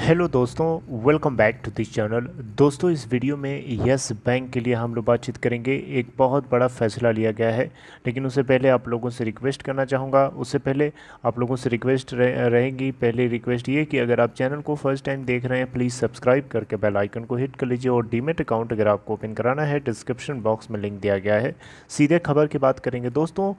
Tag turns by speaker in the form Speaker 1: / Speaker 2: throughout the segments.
Speaker 1: hello दोस्तों welcome back to this channel दोस्तों इस वीडियो में यस बैंक के लिए हम लोग बातचीत करेंगे एक बहुत बड़ा फैसला लिया गया है लेकिन उससे पहले आप लोगों से रिक्वेस्ट करना चाहूँगा उससे पहले आप लोगों से रिक्वेस्ट रह, रहेगी पहले रिक्वेस्ट ये कि अगर आप चैनल को फर्स्ट टाइम देख रहे हैं प्लीज़ सब्सक्राइब करके बेलाइकन को हिट कर लीजिए और डीमेट अकाउंट अगर आपको ओपन कराना है डिस्क्रिप्शन बॉक्स में लिंक दिया गया है सीधे खबर की बात करेंगे दोस्तों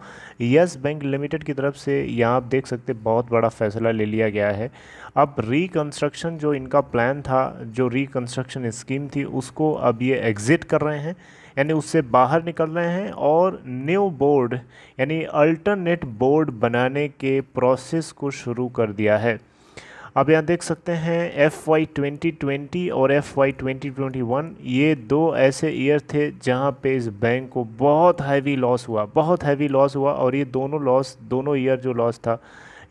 Speaker 1: यस बैंक लिमिटेड की तरफ से यहाँ आप देख सकते बहुत बड़ा फैसला ले लिया गया है अब रिकन्स्ट्रक्शन रिकन्स्ट्रक्शन जो इनका प्लान था जो रिकन्स्ट्रक्शन स्कीम थी उसको अब ये एग्ज़िट कर रहे हैं यानी उससे बाहर निकल रहे हैं और न्यू बोर्ड यानी अल्टरनेट बोर्ड बनाने के प्रोसेस को शुरू कर दिया है आप यहाँ देख सकते हैं एफ़ वाई ट्वेंटी ट्वेंटी और F Y twenty twenty one ये दो ऐसे ईयर थे जहाँ पे इस बैंक को बहुत हैवी लॉस हुआ बहुत हैवी लॉस हुआ और ये दोनों लॉस दोनों ईयर जो लॉस था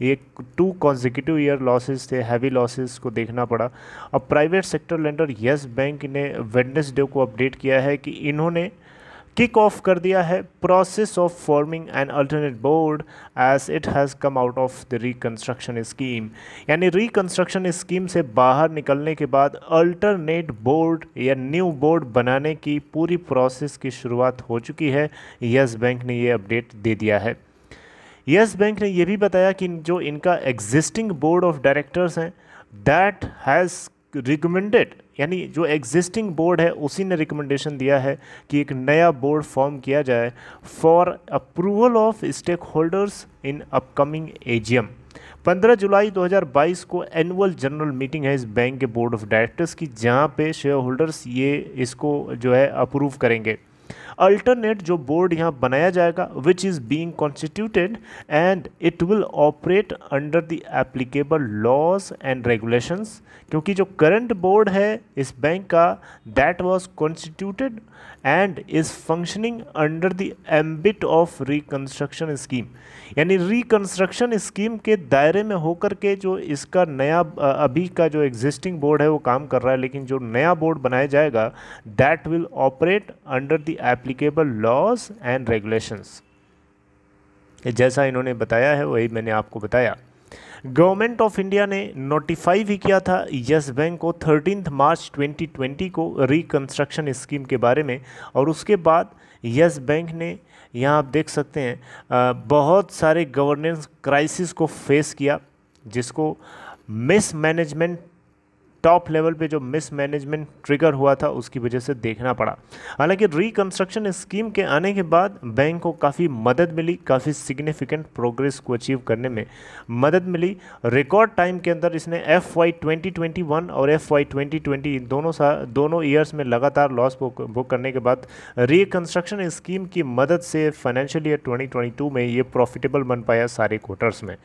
Speaker 1: ये टू कॉन्जिक्यूटिव ईयर लॉसेज थे हैवी लॉसेज को देखना पड़ा अब private sector lender Yes Bank ने वेडनेसडे को अपडेट किया है कि इन्होंने किक ऑफ कर दिया है process of forming an alternate board as it has come out of the reconstruction scheme यानी रिकन्स्ट्रक्शन स्कीम से बाहर निकलने के बाद अल्टरनेट बोर्ड या न्यू बोर्ड बनाने की पूरी प्रोसेस की शुरुआत हो चुकी है येस बैंक ने ये अपडेट दे दिया है यस बैंक ने यह भी बताया कि जो इनका एग्जिस्टिंग बोर्ड ऑफ डायरेक्टर्स हैं दैट हैज़ रिकमेंडेड यानी जो एग्जिस्टिंग बोर्ड है उसी ने रिकमेंडेशन दिया है कि एक नया बोर्ड फॉर्म किया जाए for approval of stake holders in upcoming AGM 15 जुलाई 2022 को एनुअल जनरल मीटिंग है इस बैंक के बोर्ड ऑफ डायरेक्टर्स की जहां पे शेयर होल्डर्स ये इसको जो है अप्रूव करेंगे अल्टरनेट जो बोर्ड यहाँ बनाया जाएगा which is being constituted and it will operate under the applicable laws and regulations क्योंकि जो करंट बोर्ड है इस बैंक का that was constituted and is functioning under the ambit of reconstruction scheme यानी रिकन्स्ट्रक्शन स्कीम के दायरे में होकर के जो इसका नया अभी का जो एग्जिस्टिंग बोर्ड है वो काम कर रहा है लेकिन जो नया बोर्ड बनाया जाएगा that will operate under the appli applicable laws and regulations जैसा इन्होंने बताया है वही मैंने आपको बताया गवर्नमेंट ऑफ इंडिया ने नोटिफाई भी किया था यस बैंक को थर्टीन मार्च 2020 को रिकन्स्ट्रक्शन स्कीम के बारे में और उसके बाद यस बैंक ने यहाँ आप देख सकते हैं बहुत सारे गवर्नेंस क्राइसिस को फेस किया जिसको मिसमैनेजमेंट टॉप लेवल पे जो मिसमैनेजमेंट ट्रिगर हुआ था उसकी वजह से देखना पड़ा हालांकि रिकन्स्ट्रक्शन स्कीम के आने के बाद बैंक को काफ़ी मदद मिली काफ़ी सिग्निफिकेंट प्रोग्रेस को अचीव करने में मदद मिली रिकॉर्ड टाइम के अंदर इसने F Y twenty twenty one और एफ वाई ट्वेंटी ट्वेंटी दोनों दोनों ईयर्स में लगातार लॉस बुक करने के बाद रिकन्स्ट्रक्शन स्कीम की मदद से फाइनेंशियल ईयर 2022 में ये प्रॉफिटेबल बन पाया सारे क्वार्टर्स में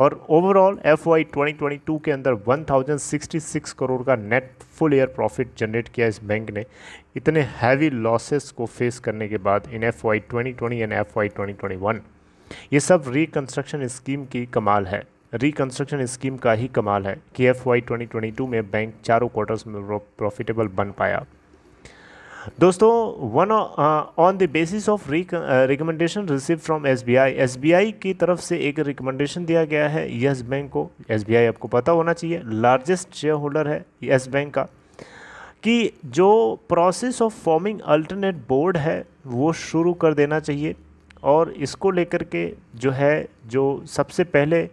Speaker 1: और ओवरऑल एफ वाई के अंदर 1066 करोड़ का net full year profit generate किया इस बैंक ने इतने हैवी लॉसेस को फेस करने के बाद in F Y and F Y ये सब रिकन्स्ट्रक्शन स्कीम की कमाल है रिकन्स्ट्रक्शन स्कीम का ही कमाल है कि एफ वाई में बैंक चारों क्वार्टर्स में प्रॉफिटेबल बन पाया दोस्तों one on the basis of recommendation receive from SBI SBI की तरफ से एक रिकमेंडेशन दिया गया है येस बैंक को एसबीआई आपको पता होना चाहिए लार्जेस्ट शेयर होल्डर है येस बैंक का कि जो process of forming alternate board है वो शुरू कर देना चाहिए और इसको लेकर के जो है जो सबसे पहले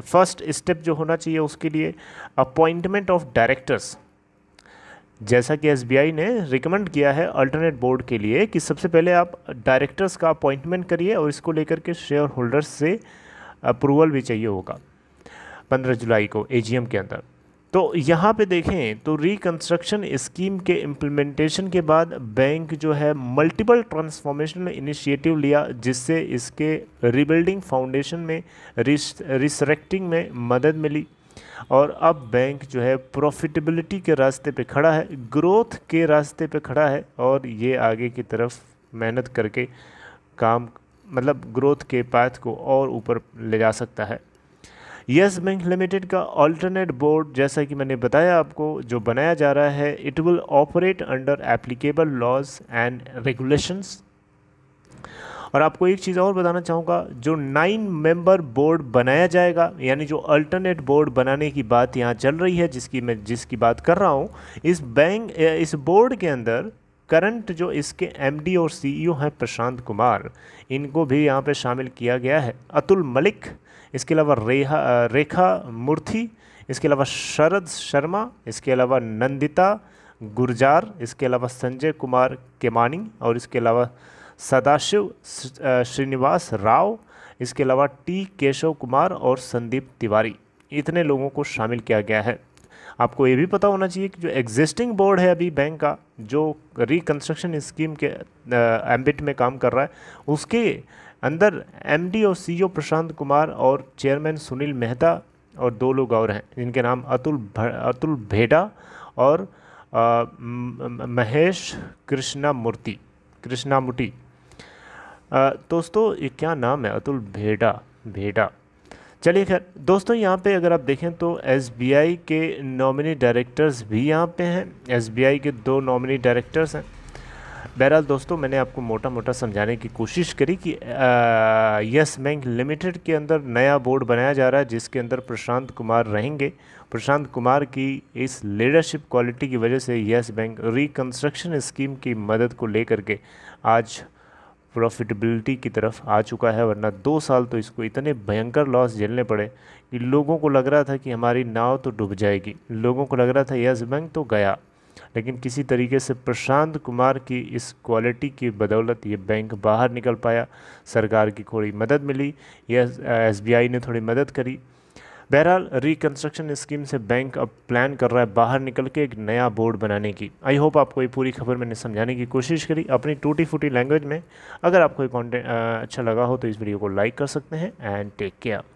Speaker 1: फर्स्ट uh, स्टेप जो होना चाहिए उसके लिए अपॉइंटमेंट ऑफ डायरेक्टर्स जैसा कि एसबीआई ने रिकमेंड किया है अल्टरनेट बोर्ड के लिए कि सबसे पहले आप डायरेक्टर्स का अपॉइंटमेंट करिए और इसको लेकर के शेयर होल्डर्स से अप्रूवल भी चाहिए होगा पंद्रह जुलाई को एजीएम के अंदर तो यहाँ पे देखें तो रिकंस्ट्रक्शन स्कीम के इम्प्लीमेंटेशन के बाद बैंक जो है मल्टीपल ट्रांसफॉर्मेशनल इनिशिएटिव लिया जिससे इसके रिबिल्डिंग फाउंडेशन में रिसरेक्टिंग में मदद मिली और अब बैंक जो है प्रॉफिटेबिलिटी के रास्ते पे खड़ा है ग्रोथ के रास्ते पे खड़ा है और ये आगे की तरफ मेहनत करके काम मतलब ग्रोथ के पाथ को और ऊपर ले जा सकता है यस बैंक लिमिटेड का अल्टरनेट बोर्ड जैसा कि मैंने बताया आपको जो बनाया जा रहा है it will operate under applicable laws and regulations और आपको एक चीज़ और बताना चाहूँगा जो नाइन मेंबर बोर्ड बनाया जाएगा यानी जो अल्टरनेट बोर्ड बनाने की बात यहाँ चल रही है जिसकी मैं जिसकी बात कर रहा हूँ इस बैंक इस बोर्ड के अंदर करंट जो इसके एमडी और सीईओ e हैं प्रशांत कुमार इनको भी यहाँ पे शामिल किया गया है अतुल मलिक इसके अलावा रेहा रेखा मूर्थी इसके अलावा शरद शर्मा इसके अलावा नंदिता गुर्जार इसके अलावा संजय कुमार केमानी और इसके अलावा सदाशिव श्रीनिवास राव इसके अलावा टी केशव कुमार और संदीप तिवारी इतने लोगों को शामिल किया गया है आपको ये भी पता होना चाहिए कि जो एग्जिस्टिंग बोर्ड है अभी बैंक का जो रिकन्स्ट्रक्शन स्कीम के एम्बिट में काम कर रहा है उसके अंदर एमडी और सीईओ e प्रशांत कुमार और चेयरमैन सुनील मेहता और दो लोग और हैं जिनके नाम अतुल अतुल भेडा और आ, महेश कृष्णा मूर्ति कृष्णामुटी दोस्तों ये क्या नाम है अतुल भेडा भेडा चलिए खैर दोस्तों यहाँ पे अगर आप देखें तो एस के नॉमिनी डायरेक्टर्स भी यहाँ पे हैं एस के दो नॉमिनी डायरेक्टर्स हैं बहरहाल दोस्तों मैंने आपको मोटा मोटा समझाने की कोशिश करी कि यस बैंक लिमिटेड के अंदर नया बोर्ड बनाया जा रहा है जिसके अंदर प्रशांत कुमार रहेंगे प्रशांत कुमार की इस लीडरशिप क्वालिटी की वजह से यस बैंक रिकन्स्ट्रक्शन स्कीम की मदद को लेकर के आज प्रॉफिटेबिलिटी की तरफ आ चुका है वरना दो साल तो इसको इतने भयंकर लॉस झेलने पड़े कि लोगों को लग रहा था कि हमारी नाव तो डूब जाएगी लोगों को लग रहा था यस बैंक तो गया लेकिन किसी तरीके से प्रशांत कुमार की इस क्वालिटी की बदौलत ये बैंक बाहर निकल पाया सरकार की थोड़ी मदद मिली यस एस ने थोड़ी मदद करी बहरहाल रिकन्स्ट्रक्शन स्कीम से बैंक अब प्लान कर रहा है बाहर निकल के एक नया बोर्ड बनाने की आई होप आपको ये पूरी खबर मैंने समझाने की कोशिश करी अपनी टूटी फूटी लैंग्वेज में अगर आपको ये कॉन्टेंट अच्छा लगा हो तो इस वीडियो को लाइक कर सकते हैं एंड टेक केयर